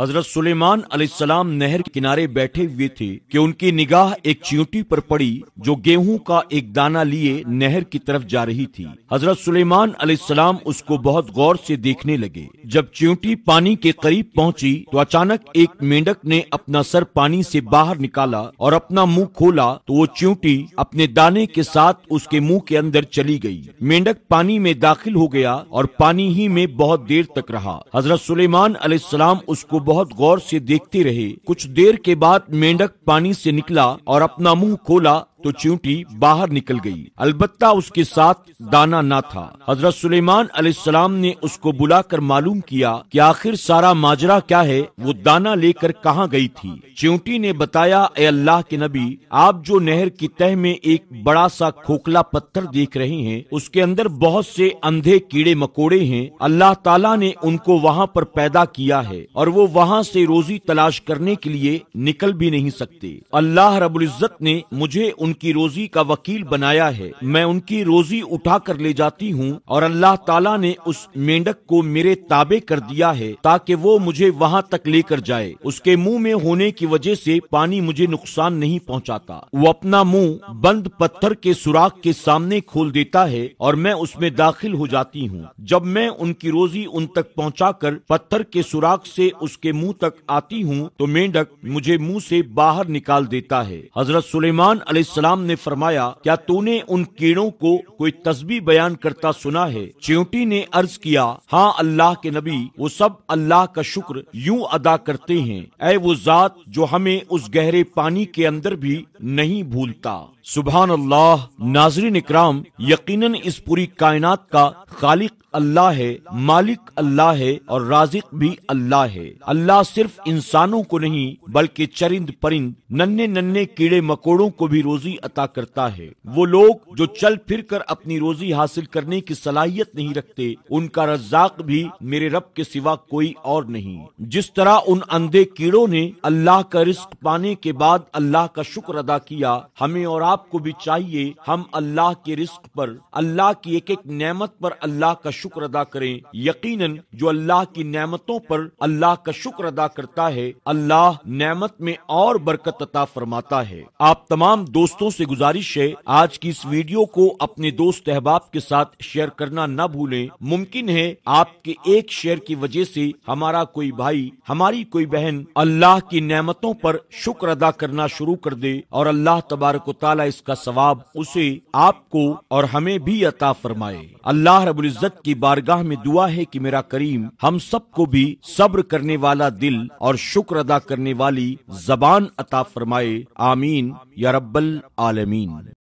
हजरत सुलेमान अलैहिस्सलाम नहर के किनारे बैठे हुए थे कि उनकी निगाह एक चींटी पर पड़ी जो गेहूं का एक दाना लिए नहर की तरफ जा रही थी हजरत सुलेमान अलैहिस्सलाम उसको बहुत गौर से देखने लगे जब चींटी पानी के करीब पहुंची तो अचानक एक मेंढक ने अपना सर पानी से बाहर निकाला और अपना मुंह खोला तो वो चींटी अपने दाने के साथ उसके मुँह के अंदर चली गयी मेंढक पानी में दाखिल हो गया और पानी ही में बहुत देर तक रहा हजरत सुलेमान अलैहिस्सलाम उसको बहुत गौर से देखते रहे कुछ देर के बाद मेंढक पानी से निकला और अपना मुंह खोला तो चींटी बाहर निकल गई अलबत्ता उसके साथ दाना ना था हजरत सुलेमान अलैहिस्सलाम ने उसको बुलाकर मालूम किया कि आखिर सारा माजरा क्या है वो दाना लेकर कहाँ गई थी च्यूटी ने बताया ए अल्लाह के नबी आप जो नहर की तह में एक बड़ा सा खोखला पत्थर देख रहे हैं उसके अंदर बहुत से अंधे कीड़े मकोड़े हैं अल्लाह ताला ने उनको वहाँ पर पैदा किया है और वो वहाँ से रोजी तलाश करने के लिए निकल भी नहीं सकते अल्लाह रबुल्जत ने मुझे उन उनकी रोजी का वकील बनाया है मैं उनकी रोजी उठा कर ले जाती हूँ और अल्लाह ताला ने उस मेंढक को मेरे ताबे कर दिया है ताकि वो मुझे वहाँ तक लेकर जाए उसके मुंह में होने की वजह से पानी मुझे नुकसान नहीं पहुँचाता वो अपना मुंह बंद पत्थर के सुराख के सामने खोल देता है और मैं उसमें दाखिल हो जाती हूँ जब मैं उनकी रोजी उन तक पहुँचा पत्थर के सुराख से उसके मुंह तक आती हूँ तो मेंढक मुझे मुंह से बाहर निकाल देता है हजरत सुलेमान सलाम ने फरमाया क्या तूने उन कीड़ों को कोई तस्बी बयान करता सुना है च्यूटी ने अर्ज किया हाँ अल्लाह के नबी वो सब अल्लाह का शुक्र यूं अदा करते हैं ऐ वो जात जो हमें उस गहरे पानी के अंदर भी नहीं भूलता सुबह अल्लाह नाजरी निकराम यकीन इस पूरी कायनात का खालिक अल्लाह है मालिक अल्लाह है और राजिक भी अल्लाह है अल्लाह सिर्फ इंसानों को नहीं बल्कि चरिंद परिंद नन्हे नन्हे कीड़े मकोड़ों को भी रोज रोजी अता करता है वो लोग जो चल फिर कर अपनी रोजी हासिल करने की सलाहियत नहीं रखते उनका रज्जाक भी मेरे रब के सिवा कोई और नहीं जिस तरह उन अंधे कीड़ों ने अल्लाह का रिस्क पाने के बाद अल्लाह का शुक्र अदा किया हमें और आपको भी चाहिए हम अल्लाह के रिस्क पर अल्लाह की एक एक नेमत पर अल्लाह का शुक्र अदा करें यकीनन जो अल्लाह की नेमतों पर अल्लाह का शुक्र अदा करता है अल्लाह नेमत में और बरकत अता फरमाता है आप तमाम दोस्त दोस्तों से गुजारिश है आज की इस वीडियो को अपने दोस्त अहबाब के साथ शेयर करना न भूलें मुमकिन है आपके एक शेयर की वजह से हमारा कोई भाई हमारी कोई बहन अल्लाह की नेमतों पर शुक्र अदा करना शुरू कर दे और अल्लाह तबारक ताला इसका सवाब उसे आपको और हमें भी अता फरमाए अल्लाह रबुल्जत की बारगाह में दुआ है कि मेरा करीम हम सबको भी सब्र करने वाला दिल और शुक्र अदा करने वाली जबान अता फरमाए आमीन या रब्बल آلمین